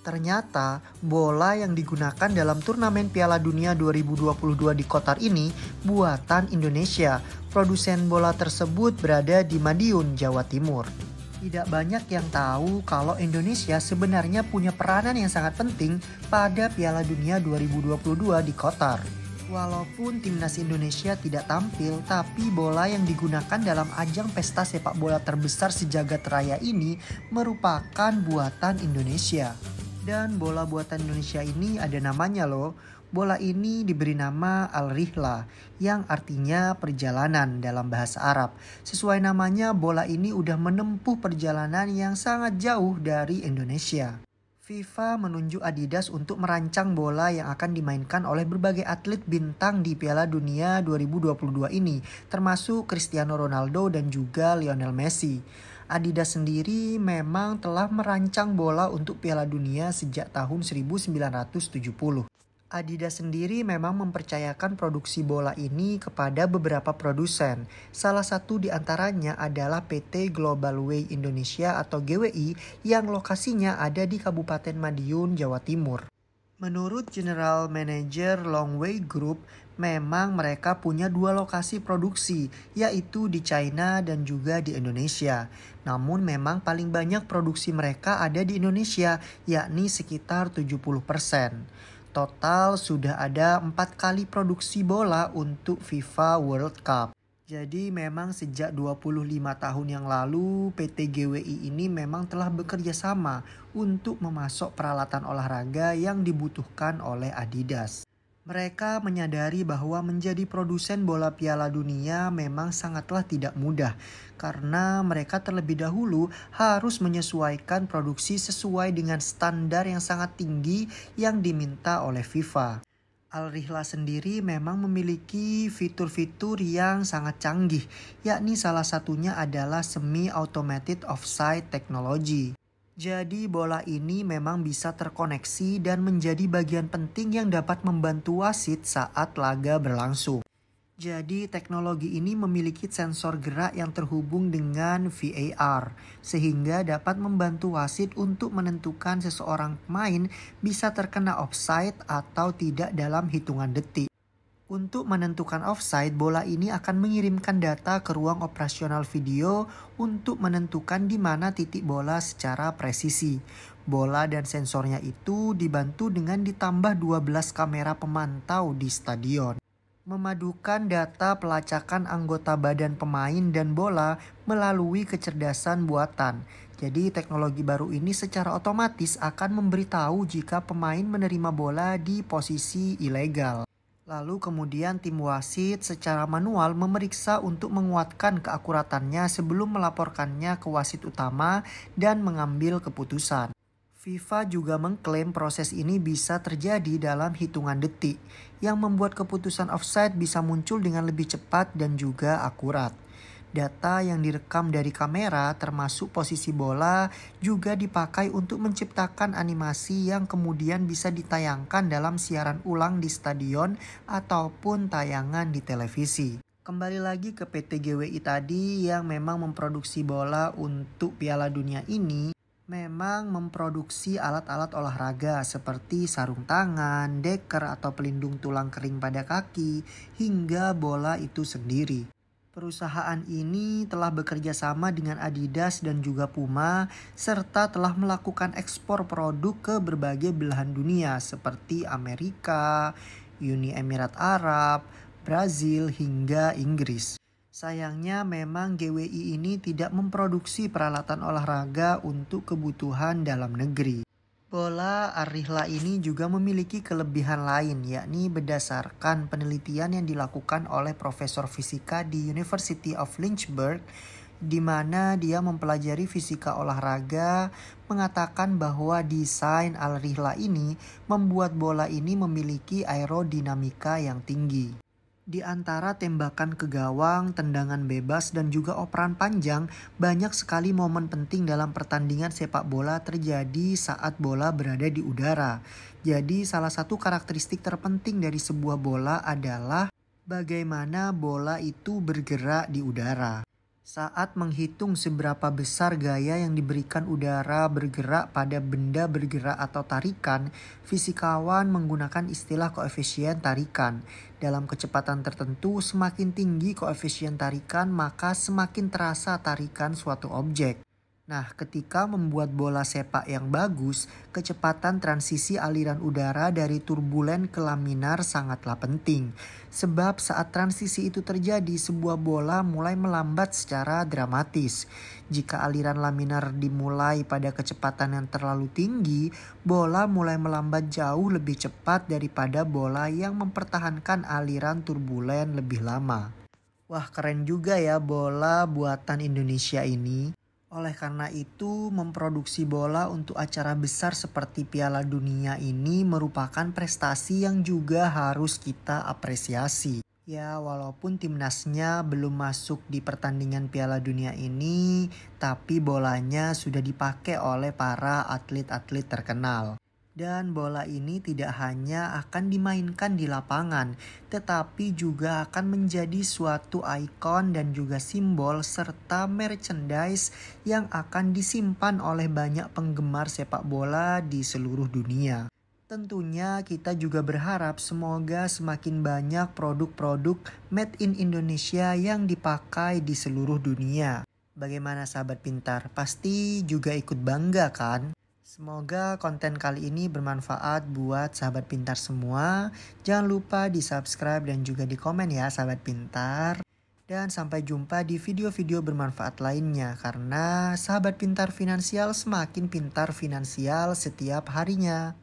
Ternyata, bola yang digunakan dalam turnamen Piala Dunia 2022 di Qatar ini buatan Indonesia. Produsen bola tersebut berada di Madiun, Jawa Timur. Tidak banyak yang tahu kalau Indonesia sebenarnya punya peranan yang sangat penting pada Piala Dunia 2022 di Qatar. Walaupun timnas Indonesia tidak tampil, tapi bola yang digunakan dalam ajang pesta sepak bola terbesar sejagat raya ini merupakan buatan Indonesia. Dan bola buatan Indonesia ini ada namanya loh. Bola ini diberi nama Al-Rihla yang artinya perjalanan dalam bahasa Arab. Sesuai namanya, bola ini udah menempuh perjalanan yang sangat jauh dari Indonesia. FIFA menunjuk Adidas untuk merancang bola yang akan dimainkan oleh berbagai atlet bintang di Piala Dunia 2022 ini, termasuk Cristiano Ronaldo dan juga Lionel Messi. Adidas sendiri memang telah merancang bola untuk Piala Dunia sejak tahun 1970. Adidas sendiri memang mempercayakan produksi bola ini kepada beberapa produsen. Salah satu di antaranya adalah PT Global Way Indonesia atau GWI yang lokasinya ada di Kabupaten Madiun, Jawa Timur. Menurut General Manager Longway Group, memang mereka punya dua lokasi produksi, yaitu di China dan juga di Indonesia. Namun memang paling banyak produksi mereka ada di Indonesia, yakni sekitar 70%. Total sudah ada empat kali produksi bola untuk FIFA World Cup. Jadi memang sejak 25 tahun yang lalu PT GWI ini memang telah bekerja sama untuk memasok peralatan olahraga yang dibutuhkan oleh Adidas. Mereka menyadari bahwa menjadi produsen bola piala dunia memang sangatlah tidak mudah karena mereka terlebih dahulu harus menyesuaikan produksi sesuai dengan standar yang sangat tinggi yang diminta oleh FIFA. Al-Rihla sendiri memang memiliki fitur-fitur yang sangat canggih, yakni salah satunya adalah semi automated offside technology. Jadi bola ini memang bisa terkoneksi dan menjadi bagian penting yang dapat membantu wasit saat laga berlangsung. Jadi teknologi ini memiliki sensor gerak yang terhubung dengan VAR sehingga dapat membantu wasit untuk menentukan seseorang pemain bisa terkena offside atau tidak dalam hitungan detik. Untuk menentukan offside, bola ini akan mengirimkan data ke ruang operasional video untuk menentukan di mana titik bola secara presisi. Bola dan sensornya itu dibantu dengan ditambah 12 kamera pemantau di stadion. Memadukan data pelacakan anggota badan pemain dan bola melalui kecerdasan buatan. Jadi teknologi baru ini secara otomatis akan memberitahu jika pemain menerima bola di posisi ilegal. Lalu kemudian tim wasit secara manual memeriksa untuk menguatkan keakuratannya sebelum melaporkannya ke wasit utama dan mengambil keputusan. FIFA juga mengklaim proses ini bisa terjadi dalam hitungan detik, yang membuat keputusan offside bisa muncul dengan lebih cepat dan juga akurat. Data yang direkam dari kamera, termasuk posisi bola, juga dipakai untuk menciptakan animasi yang kemudian bisa ditayangkan dalam siaran ulang di stadion ataupun tayangan di televisi. Kembali lagi ke PT GWI tadi yang memang memproduksi bola untuk Piala Dunia ini, memang memproduksi alat-alat olahraga seperti sarung tangan, deker atau pelindung tulang kering pada kaki, hingga bola itu sendiri. Perusahaan ini telah bekerja sama dengan Adidas dan juga Puma, serta telah melakukan ekspor produk ke berbagai belahan dunia seperti Amerika, Uni Emirat Arab, Brazil, hingga Inggris. Sayangnya memang GWI ini tidak memproduksi peralatan olahraga untuk kebutuhan dalam negeri. Bola Arrihla ini juga memiliki kelebihan lain yakni berdasarkan penelitian yang dilakukan oleh Profesor Fisika di University of Lynchburg di mana dia mempelajari fisika olahraga, mengatakan bahwa desain al ini membuat bola ini memiliki aerodinamika yang tinggi. Di antara tembakan ke gawang, tendangan bebas, dan juga operan panjang, banyak sekali momen penting dalam pertandingan sepak bola terjadi saat bola berada di udara. Jadi, salah satu karakteristik terpenting dari sebuah bola adalah bagaimana bola itu bergerak di udara saat menghitung seberapa besar gaya yang diberikan udara bergerak pada benda bergerak atau tarikan, fisikawan menggunakan istilah koefisien tarikan. Dalam kecepatan tertentu, semakin tinggi koefisien tarikan, maka semakin terasa tarikan suatu objek. Nah, ketika membuat bola sepak yang bagus, kecepatan transisi aliran udara dari turbulen ke laminar sangatlah penting. Sebab saat transisi itu terjadi, sebuah bola mulai melambat secara dramatis. Jika aliran laminar dimulai pada kecepatan yang terlalu tinggi, bola mulai melambat jauh lebih cepat daripada bola yang mempertahankan aliran turbulen lebih lama. Wah, keren juga ya bola buatan Indonesia ini. Oleh karena itu, memproduksi bola untuk acara besar seperti Piala Dunia ini merupakan prestasi yang juga harus kita apresiasi. Ya, walaupun timnasnya belum masuk di pertandingan Piala Dunia ini, tapi bolanya sudah dipakai oleh para atlet-atlet terkenal. Dan bola ini tidak hanya akan dimainkan di lapangan, tetapi juga akan menjadi suatu ikon dan juga simbol serta merchandise yang akan disimpan oleh banyak penggemar sepak bola di seluruh dunia. Tentunya kita juga berharap semoga semakin banyak produk-produk made in Indonesia yang dipakai di seluruh dunia. Bagaimana sahabat pintar? Pasti juga ikut bangga kan? Semoga konten kali ini bermanfaat buat sahabat pintar semua. Jangan lupa di subscribe dan juga di komen ya sahabat pintar. Dan sampai jumpa di video-video bermanfaat lainnya karena sahabat pintar finansial semakin pintar finansial setiap harinya.